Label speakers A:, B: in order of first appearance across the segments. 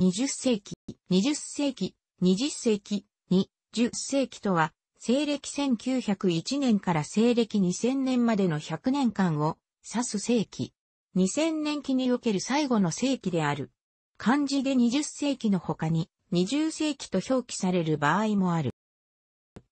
A: 20世紀、20世紀、20世紀、20世紀とは、西暦1901年から西暦2000年までの100年間を指す世紀。2000年期における最後の世紀である。漢字で20世紀の他に20世紀と表記される場合もある。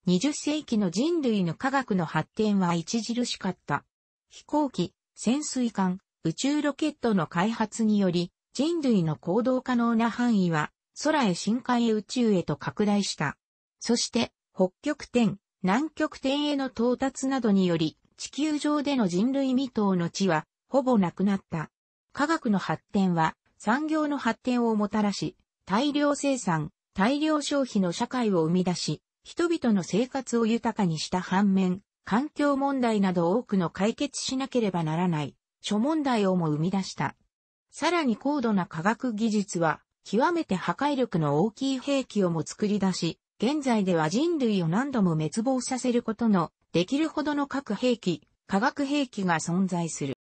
A: 20世紀の人類の科学の発展は著しかった。飛行機、潜水艦、宇宙ロケットの開発により、人類の行動可能な範囲は、空へ深海へ宇宙へと拡大した。そして、北極点、南極点への到達などにより、地球上での人類未踏の地は、ほぼなくなった。科学の発展は、産業の発展をもたらし、大量生産、大量消費の社会を生み出し、人々の生活を豊かにした反面、環境問題など多くの解決しなければならない、諸問題をも生み出した。さらに高度な科学技術は、極めて破壊力の大きい兵器をも作り出し、現在では人類を何度も滅亡させることのできるほどの核兵器、化学兵器が存在する。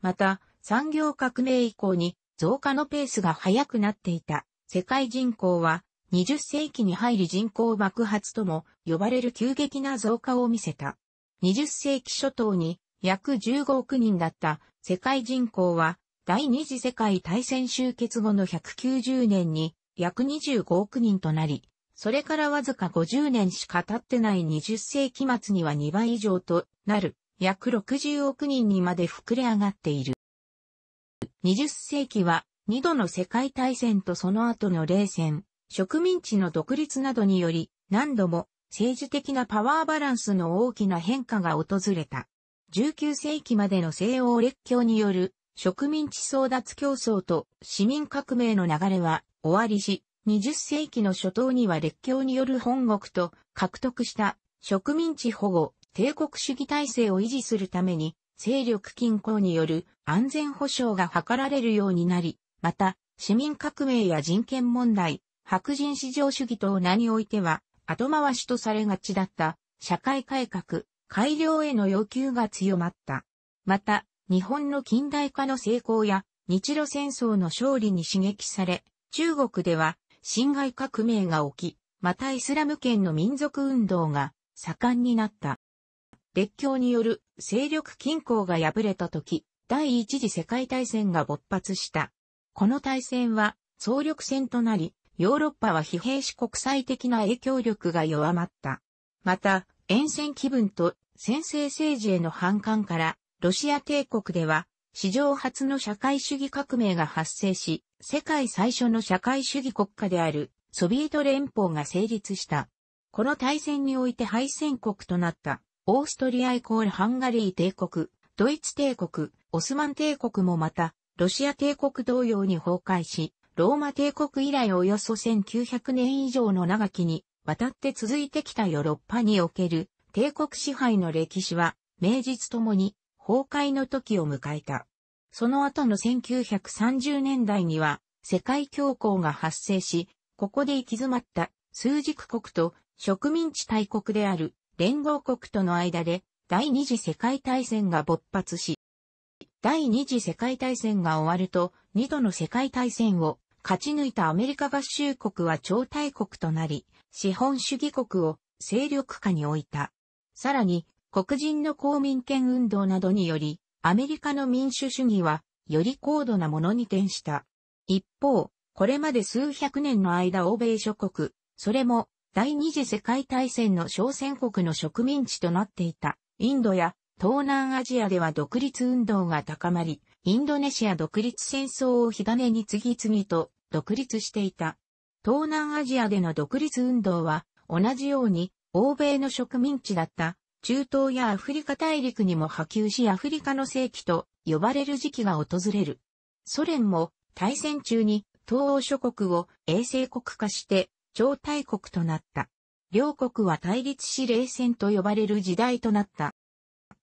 A: また、産業革命以降に増加のペースが速くなっていた世界人口は20世紀に入り人口爆発とも呼ばれる急激な増加を見せた。20世紀初頭に約15億人だった世界人口は第二次世界大戦終結後の190年に約25億人となり、それからわずか50年しか経ってない20世紀末には2倍以上となる約60億人にまで膨れ上がっている。20世紀は2度の世界大戦とその後の冷戦、植民地の独立などにより何度も政治的なパワーバランスの大きな変化が訪れた。19世紀までの西欧列強による植民地争奪競争と市民革命の流れは終わりし、20世紀の初頭には列強による本国と獲得した植民地保護、帝国主義体制を維持するために、勢力均衡による安全保障が図られるようになり、また、市民革命や人権問題、白人至上主義と名においては、後回しとされがちだった、社会改革、改良への要求が強まった。また、日本の近代化の成功や日露戦争の勝利に刺激され、中国では侵害革命が起き、またイスラム圏の民族運動が盛んになった。列強による勢力均衡が破れた時、第一次世界大戦が勃発した。この大戦は総力戦となり、ヨーロッパは疲弊し国際的な影響力が弱まった。また、沿線気分と先制政治への反感からロシア帝国では、史上初の社会主義革命が発生し、世界最初の社会主義国家であるソビエト連邦が成立した。この大戦において敗戦国となったオーストリアイコールハンガリー帝国、ドイツ帝国、オスマン帝国もまたロシア帝国同様に崩壊し、ローマ帝国以来およそ1900年以上の長きに渡って続いてきたヨーロッパにおける帝国支配の歴史は名実ともに崩壊の時を迎えた。その後の1930年代には世界恐慌が発生し、ここで行き詰まった数軸国と植民地大国である連合国との間で第二次世界大戦が勃発し、第二次世界大戦が終わると二度の世界大戦を勝ち抜いたアメリカ合衆国は超大国となり、資本主義国を勢力下に置いた。さらに、黒人の公民権運動などにより、アメリカの民主主義は、より高度なものに転した。一方、これまで数百年の間欧米諸国、それも第二次世界大戦の小戦国の植民地となっていた、インドや東南アジアでは独立運動が高まり、インドネシア独立戦争を火種に次々と独立していた。東南アジアでの独立運動は、同じように欧米の植民地だった中東やアフリカ大陸にも波及しアフリカの世紀と呼ばれる時期が訪れる。ソ連も大戦中に東欧諸国を衛星国化して超大国となった。両国は対立し冷戦と呼ばれる時代となった。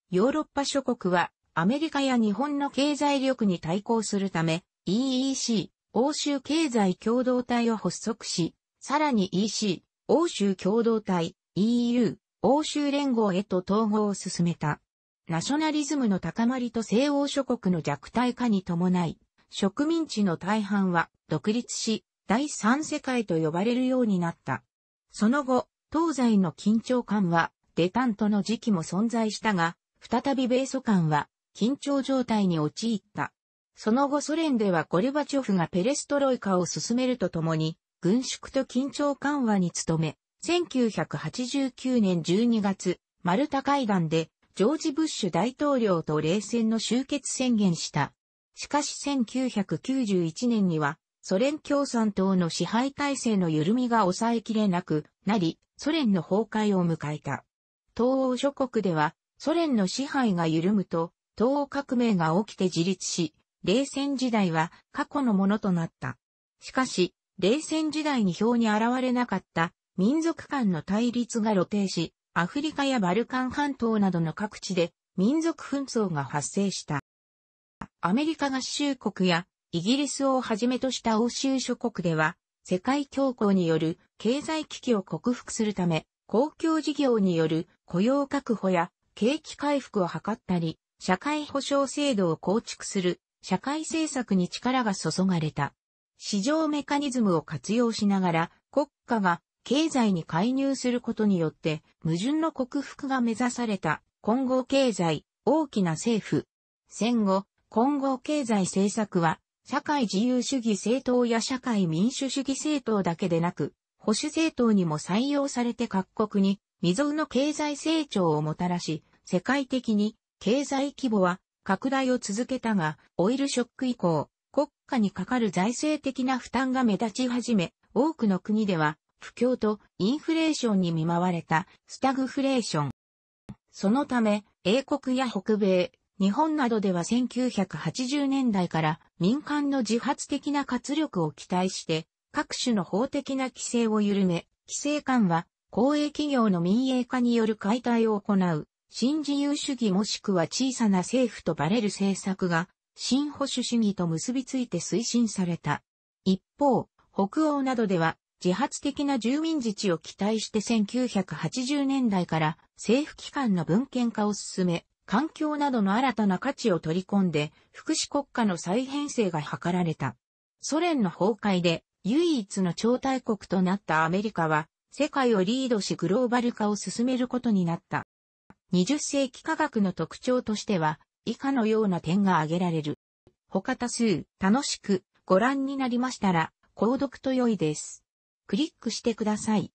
A: ヨーロッパ諸国はアメリカや日本の経済力に対抗するため EEC、欧州経済共同体を発足し、さらに EC、欧州共同体、EU、欧州連合へと統合を進めた。ナショナリズムの高まりと西欧諸国の弱体化に伴い、植民地の大半は独立し、第三世界と呼ばれるようになった。その後、東西の緊張感は、デタントの時期も存在したが、再び米ソ間は、緊張状態に陥った。その後ソ連ではゴルバチョフがペレストロイカを進めるとともに、軍縮と緊張緩和に努め、1989年12月、マルタ会談で、ジョージ・ブッシュ大統領と冷戦の終結宣言した。しかし1991年には、ソ連共産党の支配体制の緩みが抑えきれなくなり、ソ連の崩壊を迎えた。東欧諸国では、ソ連の支配が緩むと、東欧革命が起きて自立し、冷戦時代は過去のものとなった。しかし、冷戦時代に表に現れなかった民族間の対立が露呈し、アフリカやバルカン半島などの各地で民族紛争が発生した。アメリカ合衆国やイギリスをはじめとした欧州諸国では、世界恐慌による経済危機を克服するため、公共事業による雇用確保や景気回復を図ったり、社会保障制度を構築する社会政策に力が注がれた。市場メカニズムを活用しながら国家が経済に介入することによって、矛盾の克服が目指された、混合経済、大きな政府。戦後、混合経済政策は、社会自由主義政党や社会民主主義政党だけでなく、保守政党にも採用されて各国に未曾有の経済成長をもたらし、世界的に経済規模は拡大を続けたが、オイルショック以降、国家にかかる財政的な負担が目立ち始め、多くの国では不況とインフレーションに見舞われたスタグフレーション。そのため、英国や北米、日本などでは1980年代から民間の自発的な活力を期待して、各種の法的な規制を緩め、規制緩和、公営企業の民営化による解体を行う、新自由主義もしくは小さな政府とバレる政策が、新保守主義と結びついて推進された。一方、北欧などでは自発的な住民自治を期待して1980年代から政府機関の文献化を進め、環境などの新たな価値を取り込んで、福祉国家の再編成が図られた。ソ連の崩壊で唯一の超大国となったアメリカは、世界をリードしグローバル化を進めることになった。20世紀科学の特徴としては、以下のような点が挙げられる。他多数、楽しく、ご覧になりましたら、購読と良いです。クリックしてください。